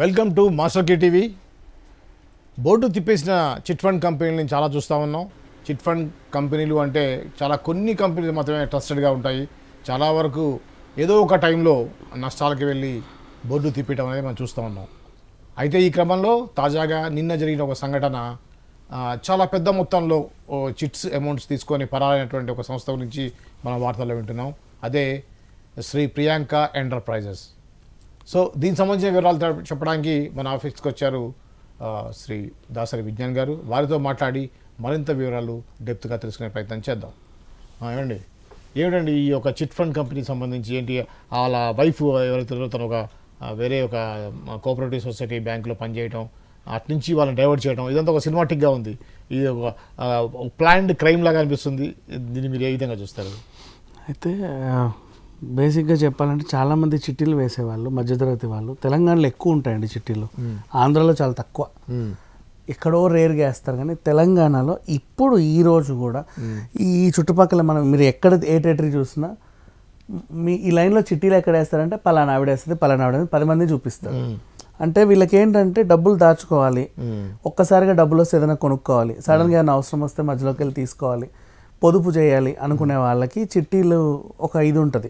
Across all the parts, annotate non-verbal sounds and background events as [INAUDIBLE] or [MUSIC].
Welcome to master K TV board తిప్పేసిన chit fund కంపెనీలని చాలా చూస్తూ ఉన్నాం చిట్ ఫండ్ కంపెనీలు అంటే చాలా కొన్ని కంపెనీలు మాత్రమే ట్రస్టెడ్గా ఉంటాయి చాలా వరకు ఏదో ఒక టైంలో నష్టాలకి వెళ్ళి బోర్డు తిప్పేయడం అనేది మనం చూస్తూ ఉన్నాం అయితే ఈ క్రమంలో తాజాగా నిన్న జరిగిన ఒక సంఘటన చాలా పెద్ద మొత్తంలో చిట్స్ అమౌంట్స్ తీసుకొని పరారైనటువంటి ఒక సంస్థ గురించి మనం వార్తల్లో వింటున్నాం అదే శ్రీ ప్రియాంక ఎంటర్ప్రైజెస్ సో దీనికి సంబంధించిన వివరాలు చెప్పడానికి మన ఆఫీస్కి వచ్చారు శ్రీ దాసరి విజ్ఞాన్ గారు వారితో మాట్లాడి మరింత వివరాలు డెప్త్గా తెలుసుకునే ప్రయత్నం చేద్దాం ఏమండి ఏమిటండి ఈ యొక్క చిట్ ఫండ్ కంపెనీకి సంబంధించి ఏంటి వాళ్ళ వైఫ్ ఎవరైతే తన ఒక వేరే ఒక కోఆపరేటివ్ సొసైటీ బ్యాంకులో పనిచేయడం అటు నుంచి వాళ్ళని డైవర్ట్ చేయడం ఇదంతా ఒక సినిమాటిక్గా ఉంది ఇది ఒక ప్లాన్డ్ క్రైమ్ లాగా అనిపిస్తుంది దీన్ని మీరు ఏ విధంగా చూస్తారు అయితే బేసిక్గా చెప్పాలంటే చాలామంది చిట్టీలు వేసేవాళ్ళు మధ్యతరగతి వాళ్ళు తెలంగాణలో ఎక్కువ ఉంటాయండి చిట్టీలు ఆంధ్రలో చాలా తక్కువ ఎక్కడో రేర్గా వేస్తారు కానీ తెలంగాణలో ఇప్పుడు ఈ రోజు కూడా ఈ చుట్టుపక్కల మనం మీరు ఎక్కడ ఏ టెరిటరీ చూసినా మీ ఈ లైన్లో చిట్టీలు ఎక్కడ వేస్తారంటే పలానా ఆవిడ వేస్తుంది పలానా ఆవిడ పది మంది చూపిస్తారు అంటే వీళ్ళకి ఏంటంటే డబ్బులు దాచుకోవాలి ఒక్కసారిగా డబ్బులు వస్తే ఏదైనా కొనుక్కోవాలి సడన్గా ఏదైనా అవసరం వస్తే మధ్యలోకి వెళ్ళి తీసుకోవాలి పొదుపు చేయాలి అనుకునే వాళ్ళకి చిట్టీలు ఒక ఇది ఉంటుంది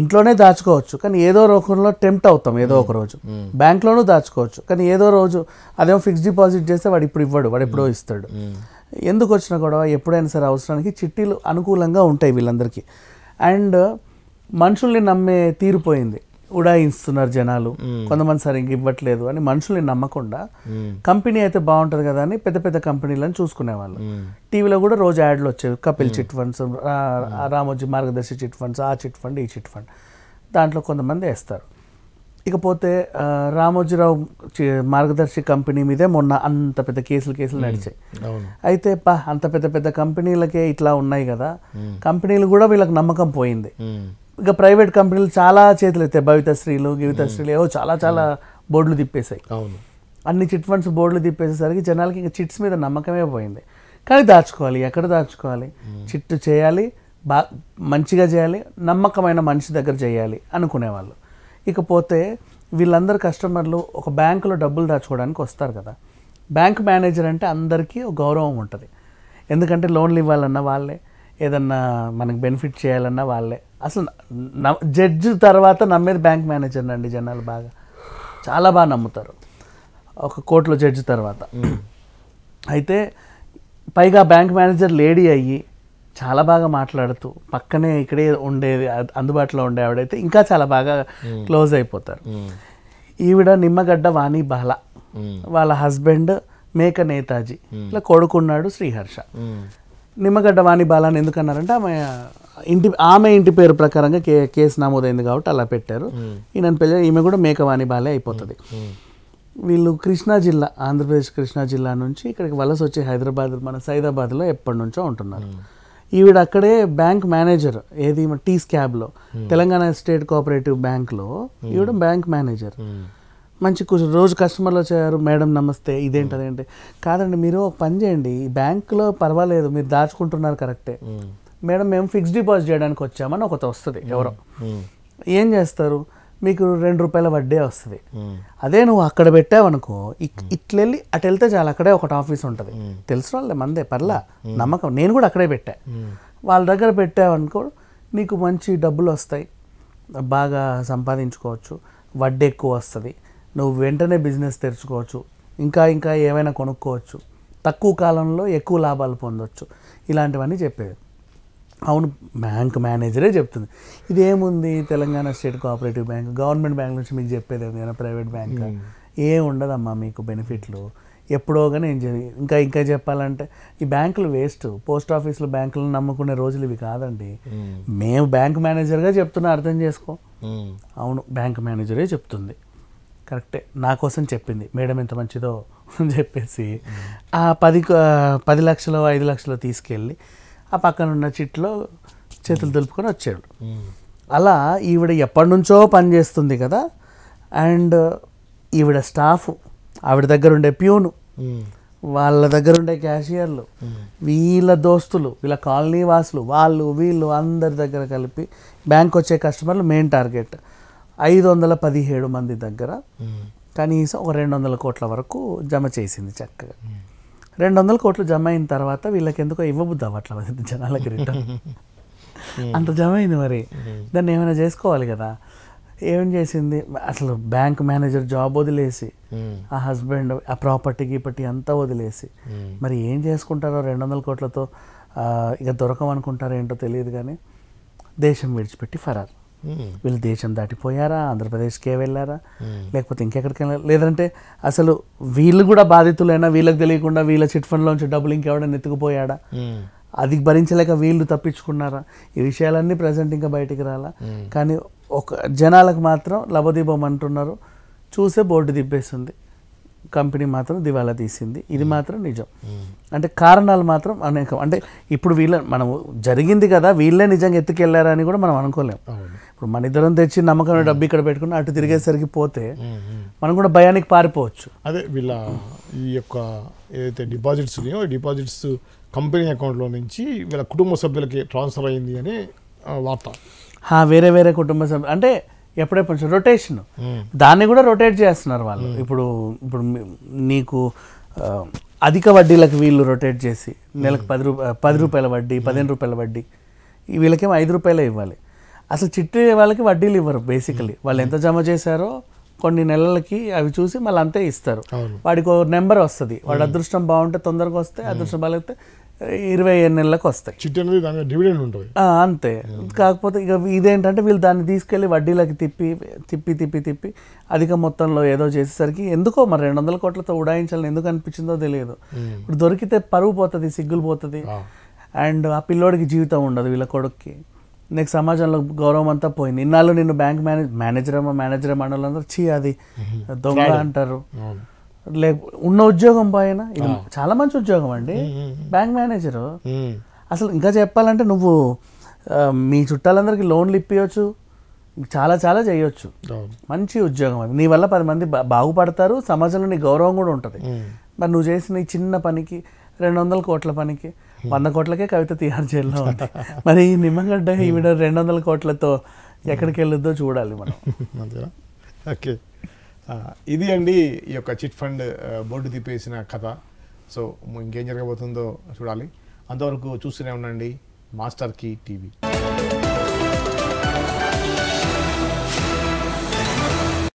ఇంట్లోనే దాచుకోవచ్చు కానీ ఏదో రూపంలో టెంప్ట్ అవుతాం ఏదో ఒక రోజు బ్యాంక్లోనూ దాచుకోవచ్చు కానీ ఏదో రోజు అదేమో ఫిక్స్డ్ డిపాజిట్ చేస్తే వాడు ఇప్పుడు ఇవ్వడు వాడు ఎప్పుడో ఇస్తాడు ఎందుకు వచ్చిన కూడా ఎప్పుడైనా సరే అవసరానికి చిట్టీలు అనుకూలంగా ఉంటాయి వీళ్ళందరికీ అండ్ మనుషుల్ని నమ్మే తీరిపోయింది ఉడాయిస్తున్నారు జనాలు కొంతమంది సరే ఇంక ఇవ్వట్లేదు అని మనుషుల్ని నమ్మకుండా కంపెనీ అయితే బాగుంటుంది కదా అని పెద్ద పెద్ద కంపెనీలను చూసుకునేవాళ్ళు టీవీలో కూడా రోజు యాడ్లు వచ్చేవి Kapil chit funds Ramoji Margadarsi chit funds ఆ చిట్ ఫండ్ ఈ చిట్ ఫండ్ దాంట్లో కొంతమంది వేస్తారు ఇకపోతే రామోజీరావు మార్గదర్శి కంపెనీ మీదే మొన్న అంత పెద్ద కేసులు కేసులు నడిచాయి అయితే పా అంత పెద్ద పెద్ద కంపెనీలకే ఇట్లా ఉన్నాయి కదా కంపెనీలు కూడా వీళ్ళకి నమ్మకం పోయింది ఇక ప్రైవేట్ కంపెనీలు చాలా చేతులు ఎత్తాయి భవితశ్రీలు స్త్రీలు ఏవో చాలా చాలా బోర్డులు తిప్పేశాయి అవును అన్ని చిట్ ఫండ్స్ బోర్డులు తిప్పేసేసరికి జనాలకి ఇంకా చిట్స్ మీద నమ్మకమే పోయింది కానీ దాచుకోవాలి ఎక్కడ దాచుకోవాలి చిట్టు చేయాలి బా మంచిగా చేయాలి నమ్మకమైన మనిషి దగ్గర చేయాలి అనుకునేవాళ్ళు ఇకపోతే వీళ్ళందరు కస్టమర్లు ఒక బ్యాంకులో డబ్బులు దాచుకోవడానికి వస్తారు కదా బ్యాంక్ మేనేజర్ అంటే అందరికీ ఒక గౌరవం ఉంటుంది ఎందుకంటే లోన్లు ఇవ్వాలన్నా వాళ్ళే ఏదన్నా మనకు బెనిఫిట్ చేయాలన్నా వాళ్ళే అసలు జడ్జ్ తర్వాత నమ్మేది బ్యాంక్ మేనేజర్ అండి జనాలు బాగా చాలా బాగా నమ్ముతారు ఒక కోర్టులో జడ్జ్ తర్వాత అయితే పైగా బ్యాంక్ మేనేజర్ లేడీ అయ్యి చాలా బాగా మాట్లాడుతూ పక్కనే ఇక్కడే ఉండేది అందుబాటులో ఉండే ఆవిడైతే ఇంకా చాలా బాగా క్లోజ్ అయిపోతారు ఈవిడ నిమ్మగడ్డ వాణి బాల వాళ్ళ హస్బెండ్ మేక నేతాజీ ఇట్లా కొడుకున్నాడు శ్రీహర్ష నిమ్మగడ్డ వాణి బాలని ఎందుకన్నారంటే ఆమె ఇంటి ఆమె ఇంటి పేరు ప్రకారంగా కే కేసు నమోదైంది కాబట్టి అలా పెట్టారు ఈయన పెళ్ళి ఈమె కూడా మేకవాణి బాలే అయిపోతుంది వీళ్ళు కృష్ణా జిల్లా ఆంధ్రప్రదేశ్ కృష్ణా జిల్లా నుంచి ఇక్కడికి వలస వచ్చి హైదరాబాద్ మన సైదాబాద్లో ఎప్పటి నుంచో ఉంటున్నారు ఈవిడ అక్కడే బ్యాంక్ మేనేజర్ ఏది టీ స్కాబ్లో తెలంగాణ స్టేట్ కోఆపరేటివ్ బ్యాంక్లో ఈవిడ బ్యాంక్ మేనేజర్ మంచి రోజు కస్టమర్లు వచ్చారు మేడం నమస్తే ఇదేంటి అదేంటి కాదండి మీరు పని చేయండి బ్యాంకులో పర్వాలేదు మీరు దాచుకుంటున్నారు కరెక్టే మేడం మేము ఫిక్స్డ్ డిపాజిట్ చేయడానికి వచ్చామని ఒకటి వస్తుంది ఎవరో ఏం చేస్తారు మీకు రెండు రూపాయల వడ్డీ వస్తుంది అదే నువ్వు అక్కడ పెట్టావనుకో ఇట్లెళ్ళి అటు వెళ్తే చాలు అక్కడే ఒకటి ఆఫీస్ ఉంటుంది తెలిసిన వాళ్ళే మందే పర్లా నమ్మకం నేను కూడా అక్కడే పెట్టా వాళ్ళ దగ్గర పెట్టావనుకో నీకు మంచి డబ్బులు వస్తాయి బాగా సంపాదించుకోవచ్చు వడ్డీ ఎక్కువ వస్తుంది నువ్వు వెంటనే బిజినెస్ తెరుచుకోవచ్చు ఇంకా ఇంకా ఏమైనా కొనుక్కోవచ్చు తక్కువ కాలంలో ఎక్కువ లాభాలు పొందొచ్చు ఇలాంటివన్నీ చెప్పేది అవును బ్యాంక్ మేనేజరే చెప్తుంది ఇదేముంది Telangana state cooperative bank government bank నుంచి మీకు చెప్పేది ఏదైనా ప్రైవేట్ బ్యాంక్ hmm. ఏ ఉండదమ్మా మీకు బెనిఫిట్లు ఎప్పుడోగా నేను ఇంకా ఇంకా చెప్పాలంటే ఈ బ్యాంకులు వేస్ట్ పోస్ట్ ఆఫీసులు బ్యాంకులను నమ్ముకునే రోజులు ఇవి కాదండి hmm. మేము బ్యాంక్ మేనేజర్గా చెప్తున్నా అర్థం చేసుకో hmm. అవును బ్యాంక్ మేనేజరే చెప్తుంది కరెక్టే నా కోసం చెప్పింది మేడం ఎంత మంచిదో [LAUGHS] అని చెప్పేసి ఆ పది పది లక్షలు ఐదు లక్షలు తీసుకెళ్ళి ఆ పక్కన ఉన్న చిట్లో చేతులు తెలుపుకొని వచ్చాడు అలా ఈవిడ ఎప్పటి నుంచో పనిచేస్తుంది కదా అండ్ ఈవిడ స్టాఫ్ ఆవిడ దగ్గర ఉండే ప్యూను వాళ్ళ దగ్గర ఉండే క్యాషియర్లు వీళ్ళ దోస్తులు వీళ్ళ కాలనీ వాసులు వాళ్ళు వీళ్ళు అందరి దగ్గర కలిపి బ్యాంక్ వచ్చే కస్టమర్లు మెయిన్ టార్గెట్ ఐదు వందల పదిహేడు మంది దగ్గర కనీసం ఒక రెండు వందల కోట్ల వరకు జమ చేసింది చక్కగా రెండు వందల కోట్లు జమ అయిన తర్వాత వీళ్ళకి ఎందుకో ఇవ్వబుద్ది అవ్వట్లా జనాలకి రిటర్న్ [LAUGHS] అంత జమ అయింది మరి hmm. దాన్ని ఏమైనా చేసుకోవాలి కదా ఏం చేసింది అసలు బ్యాంక్ మేనేజర్ జాబ్ వదిలేసి hmm. ఆ హస్బెండ్ ఆ ప్రాపర్టీ గీపర్టీ అంతా వదిలేసి hmm. మరి ఏం చేసుకుంటారో రెండు వందల కోట్లతో ఇక దొరకమనుకుంటారో ఏంటో తెలియదు కానీ దేశం విడిచిపెట్టి ఫరారు వీళ్ళు దేశం దాటిపోయారా ఆంధ్రప్రదేశ్కే వెళ్ళారా లేకపోతే ఇంకెక్కడికి వెళ్ళారు లేదంటే అసలు వీళ్ళు కూడా బాధితులైనా వీళ్ళకి తెలియకుండా వీళ్ళ చిట్ ఫండ్లోంచి డబ్బులు ఇంకెవడని ఎత్తుకుపోయాడా అది భరించలేక వీళ్ళు తప్పించుకున్నారా ఈ విషయాలన్నీ ప్రజెంట్ ఇంకా బయటికి రాలా కానీ ఒక జనాలకు మాత్రం లభదీపం అంటున్నారు చూసే బోర్డు దిబ్బేస్తుంది కంపెనీ మాత్రం దివాలా తీసింది ఇది మాత్రం నిజం అంటే కారణాలు మాత్రం అనేకం అంటే ఇప్పుడు వీళ్ళ మనం జరిగింది కదా వీళ్ళే నిజంగా ఎత్తుకెళ్లారని కూడా మనం అనుకోలేం ఇప్పుడు మన ఇద్దరం తెచ్చి నమ్మకం డబ్బు ఇక్కడ పెట్టుకుని అటు తిరిగేసరికి పోతే మనం కూడా భయానికి పారిపోవచ్చు అదే వీళ్ళ ఈ యొక్క ఏదైతే డిపాజిట్స్ ఉన్నాయో డిపాజిట్స్ కంపెనీ అకౌంట్లో నుంచి వీళ్ళ కుటుంబ సభ్యులకి ట్రాన్స్ఫర్ అయింది అని వార్త వేరే వేరే కుటుంబ సభ్యులు అంటే ఎప్పుడెప్పుడు రొటేషన్ hmm. దాన్ని కూడా రొటేట్ చేస్తున్నారు వాళ్ళు hmm. ఇప్పుడు ఇప్పుడు నీకు అధిక వడ్డీలకు వీళ్ళు రొటేట్ చేసి hmm. నెలకు పది రూపా పది రూపాయల వడ్డీ పదిహేను రూపాయల వడ్డీ వీళ్ళకేమో ఐదు రూపాయలే ఇవ్వాలి అసలు చిట్టు వాళ్ళకి వడ్డీలు ఇవ్వరు బేసికలీ వాళ్ళు ఎంత జమ చేశారో కొన్ని నెలలకి అవి చూసి మళ్ళీ అంతే ఇస్తారు వాడికి ఒక నెంబర్ వస్తుంది వాడు అదృష్టం బాగుంటే తొందరగా వస్తే అదృష్టం బాగాలేకపోతే ఇరవై ఏడు నెలలకు వస్తాయి చిట్టి అనేది దానికి డివిడెండ్ ఉంటుంది అంతే కాకపోతే ఇక ఇదేంటంటే వీళ్ళు దాన్ని తీసుకెళ్ళి వడ్డీలకు తిప్పి తిప్పి తిప్పి తిప్పి అధిక మొత్తంలో ఏదో చేసేసరికి ఎందుకో మరి రెండు వందల కోట్లతో ఉడాయించాలని ఎందుకు అనిపించిందో తెలియదు ఇప్పుడు దొరికితే పరువు పోతుంది సిగ్గులు పోతుంది అండ్ ఆ పిల్లోడికి జీవితం ఉండదు వీళ్ళ కొడుక్కి నీకు సమాజంలో గౌరవం అంతా పోయింది ఇన్నాళ్ళు నిన్ను బ్యాంక్ మేనేజ్ మేనేజర్ అమ్మ మేనేజర్ అమ్మ చీ అది దొంగ అంటారు లేక ఉన్న ఉద్యోగం పోయినా ఇది చాలా మంచి ఉద్యోగం అండి బ్యాంక్ మేనేజర్ అసలు ఇంకా చెప్పాలంటే నువ్వు మీ చుట్టాలందరికీ లోన్లు ఇప్పించవచ్చు చాలా చాలా చేయొచ్చు మంచి ఉద్యోగం అది నీ వల్ల పది మంది బాగుపడతారు సమాజంలో నీ గౌరవం కూడా ఉంటుంది మరి నువ్వు చేసిన ఈ చిన్న పనికి రెండు వందల కోట్ల పనికి వంద కోట్లకే కవిత తయారు చేయలేదు మరి నిమ్మగడ్డ ఈవిడ రెండు వందల కోట్లతో ఎక్కడికి వెళ్ళొద్దో చూడాలి మనం [LAUGHS] ఓకే ఇది అండి ఈ యొక్క చిట్ ఫండ్ బోర్డు తిప్పేసిన కథ సో ఇంకేం జరగబోతుందో చూడాలి అంతవరకు చూస్తూనే ఉండండి మాస్టర్ కీ టీవీ